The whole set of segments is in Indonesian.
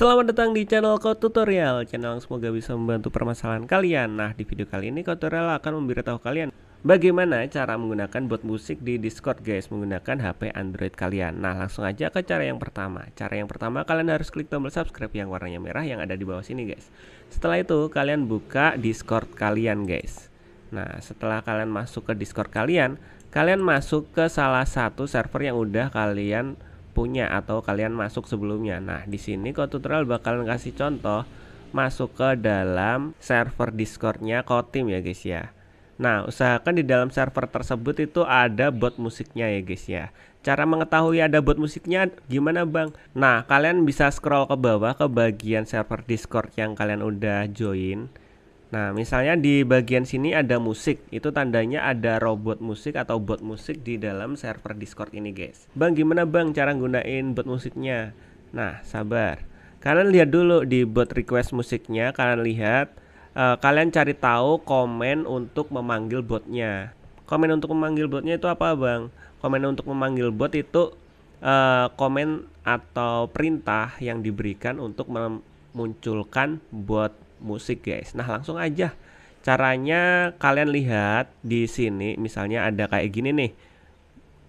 Selamat datang di channel Code Tutorial, channel yang semoga bisa membantu permasalahan kalian. Nah, di video kali ini Code Tutorial akan memberitahu kalian bagaimana cara menggunakan bot musik di Discord guys menggunakan HP Android kalian. Nah, langsung aja ke cara yang pertama. Cara yang pertama kalian harus klik tombol subscribe yang warnanya merah yang ada di bawah sini guys. Setelah itu kalian buka Discord kalian guys. Nah, setelah kalian masuk ke Discord kalian, kalian masuk ke salah satu server yang udah kalian punya atau kalian masuk sebelumnya. Nah, di sini tutorial bakalan kasih contoh masuk ke dalam server Discordnya Kotim ya guys ya. Nah, usahakan di dalam server tersebut itu ada bot musiknya ya guys ya. Cara mengetahui ada bot musiknya gimana bang? Nah, kalian bisa scroll ke bawah ke bagian server Discord yang kalian udah join. Nah, misalnya di bagian sini ada musik, itu tandanya ada robot musik atau bot musik di dalam server Discord ini, guys. Bang, gimana bang cara gunain bot musiknya? Nah, sabar. Kalian lihat dulu di bot request musiknya, kalian lihat, uh, kalian cari tahu komen untuk memanggil botnya. Komen untuk memanggil botnya itu apa, bang? Komen untuk memanggil bot itu uh, komen atau perintah yang diberikan untuk memunculkan bot musik guys. Nah langsung aja caranya kalian lihat di sini misalnya ada kayak gini nih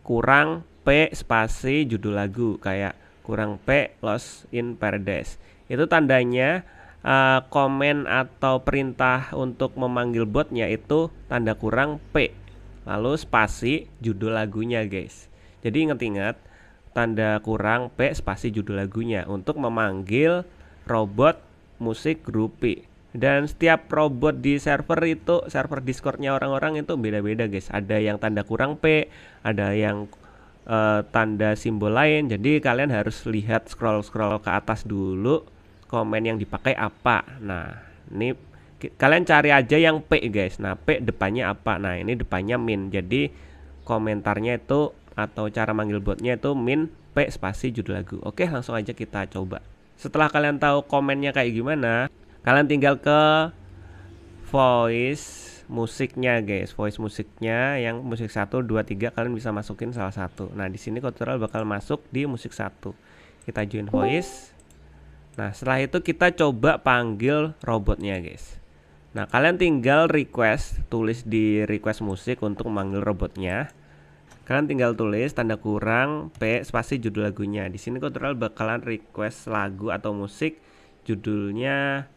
kurang P spasi judul lagu kayak kurang P Lost in Paradise itu tandanya uh, komen atau perintah untuk memanggil botnya itu tanda kurang P lalu spasi judul lagunya guys jadi inget-inget tanda kurang P spasi judul lagunya untuk memanggil robot musik grupi dan setiap robot di server itu server discordnya orang-orang itu beda-beda guys ada yang tanda kurang p ada yang uh, tanda simbol lain jadi kalian harus lihat scroll scroll ke atas dulu komen yang dipakai apa nah ini kalian cari aja yang p guys nah p depannya apa nah ini depannya min jadi komentarnya itu atau cara manggil botnya itu min p spasi judul lagu oke langsung aja kita coba setelah kalian tahu komennya kayak gimana kalian tinggal ke voice musiknya guys voice musiknya yang musik 1 2 3 kalian bisa masukin salah satu nah di sini tutorial bakal masuk di musik 1 kita join voice nah setelah itu kita coba panggil robotnya guys nah kalian tinggal request tulis di request musik untuk manggil robotnya Kalian tinggal tulis tanda kurang P spasi judul lagunya. Di sini kontrol bakalan request lagu atau musik judulnya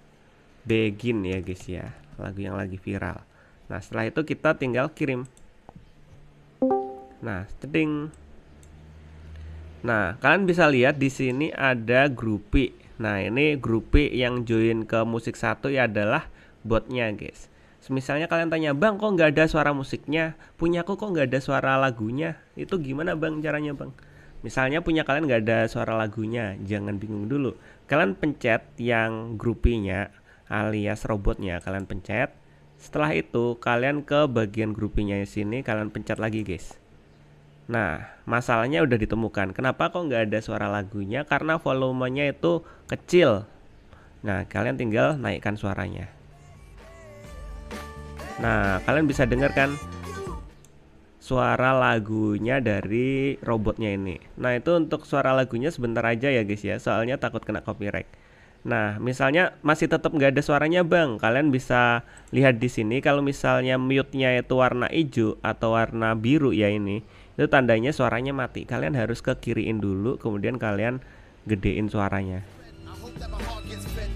Begin ya guys ya. Lagu yang lagi viral. Nah, setelah itu kita tinggal kirim. Nah, ceding. Nah, kalian bisa lihat di sini ada grupi. Nah, ini grupi yang join ke musik satu ya adalah botnya, guys. Misalnya kalian tanya, bang kok nggak ada suara musiknya? Punya aku kok nggak ada suara lagunya? Itu gimana bang caranya bang? Misalnya punya kalian nggak ada suara lagunya, jangan bingung dulu. Kalian pencet yang grupinya alias robotnya, kalian pencet. Setelah itu kalian ke bagian grupinya sini, kalian pencet lagi guys. Nah, masalahnya udah ditemukan. Kenapa kok nggak ada suara lagunya? Karena volumenya itu kecil. Nah, kalian tinggal naikkan suaranya. Nah, kalian bisa dengarkan suara lagunya dari robotnya ini. Nah, itu untuk suara lagunya sebentar aja ya guys ya, soalnya takut kena copyright. Nah, misalnya masih tetap nggak ada suaranya bang, kalian bisa lihat di sini kalau misalnya mute-nya itu warna hijau atau warna biru ya ini, itu tandanya suaranya mati. Kalian harus ke kiriin dulu, kemudian kalian gedein suaranya.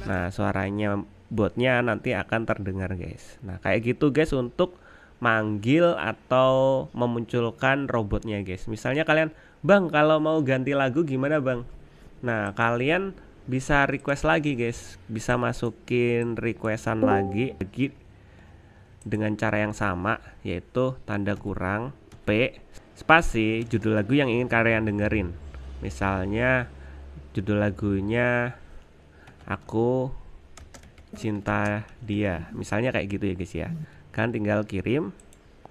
Nah, suaranya botnya nanti akan terdengar guys nah kayak gitu guys untuk manggil atau memunculkan robotnya guys misalnya kalian bang kalau mau ganti lagu gimana bang nah kalian bisa request lagi guys bisa masukin requestan lagi lagi dengan cara yang sama yaitu tanda kurang P spasi judul lagu yang ingin kalian dengerin misalnya judul lagunya aku cinta dia misalnya kayak gitu ya guys ya kan tinggal kirim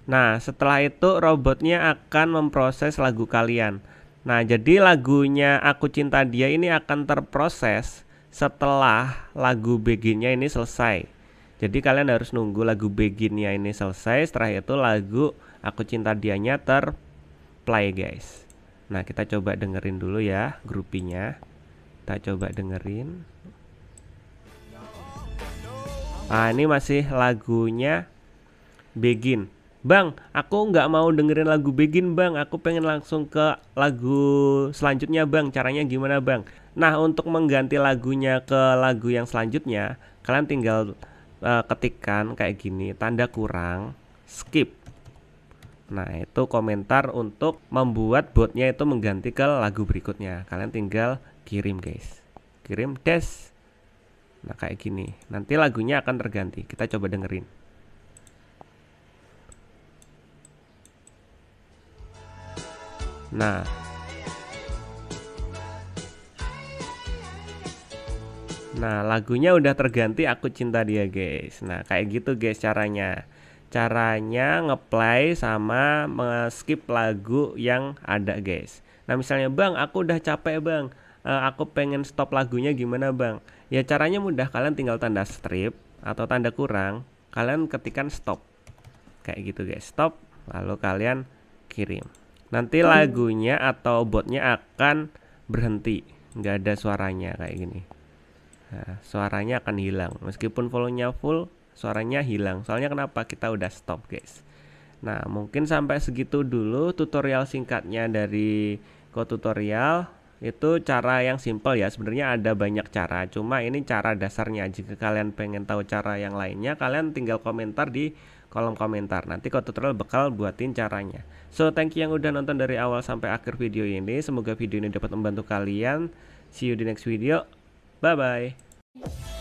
nah setelah itu robotnya akan memproses lagu kalian nah jadi lagunya aku cinta dia ini akan terproses setelah lagu beginnya ini selesai jadi kalian harus nunggu lagu beginnya ini selesai setelah itu lagu aku cinta dia dianya terplay guys nah kita coba dengerin dulu ya grupinya kita coba dengerin Nah, ini masih lagunya Begin. Bang, aku nggak mau dengerin lagu Begin, Bang. Aku pengen langsung ke lagu selanjutnya, Bang. Caranya gimana, Bang? Nah, untuk mengganti lagunya ke lagu yang selanjutnya, kalian tinggal uh, ketikkan kayak gini, tanda kurang, skip. Nah, itu komentar untuk membuat botnya itu mengganti ke lagu berikutnya. Kalian tinggal kirim, guys. Kirim tes. Nah kayak gini, nanti lagunya akan terganti. Kita coba dengerin. Nah. Nah, lagunya udah terganti aku cinta dia, guys. Nah, kayak gitu guys caranya. Caranya ngeplay sama skip lagu yang ada, guys. Nah, misalnya, "Bang, aku udah capek, Bang." Eh, aku pengen stop lagunya gimana bang ya caranya mudah kalian tinggal tanda strip atau tanda kurang kalian ketikkan stop kayak gitu guys stop lalu kalian kirim nanti lagunya atau botnya akan berhenti nggak ada suaranya kayak gini nah, suaranya akan hilang meskipun volumenya full suaranya hilang soalnya kenapa kita udah stop guys nah mungkin sampai segitu dulu tutorial singkatnya dari Ko tutorial itu cara yang simple ya sebenarnya ada banyak cara cuma ini cara dasarnya jika kalian pengen tahu cara yang lainnya kalian tinggal komentar di kolom komentar nanti kau tutorial bakal buatin caranya so thank you yang udah nonton dari awal sampai akhir video ini semoga video ini dapat membantu kalian see you di next video bye bye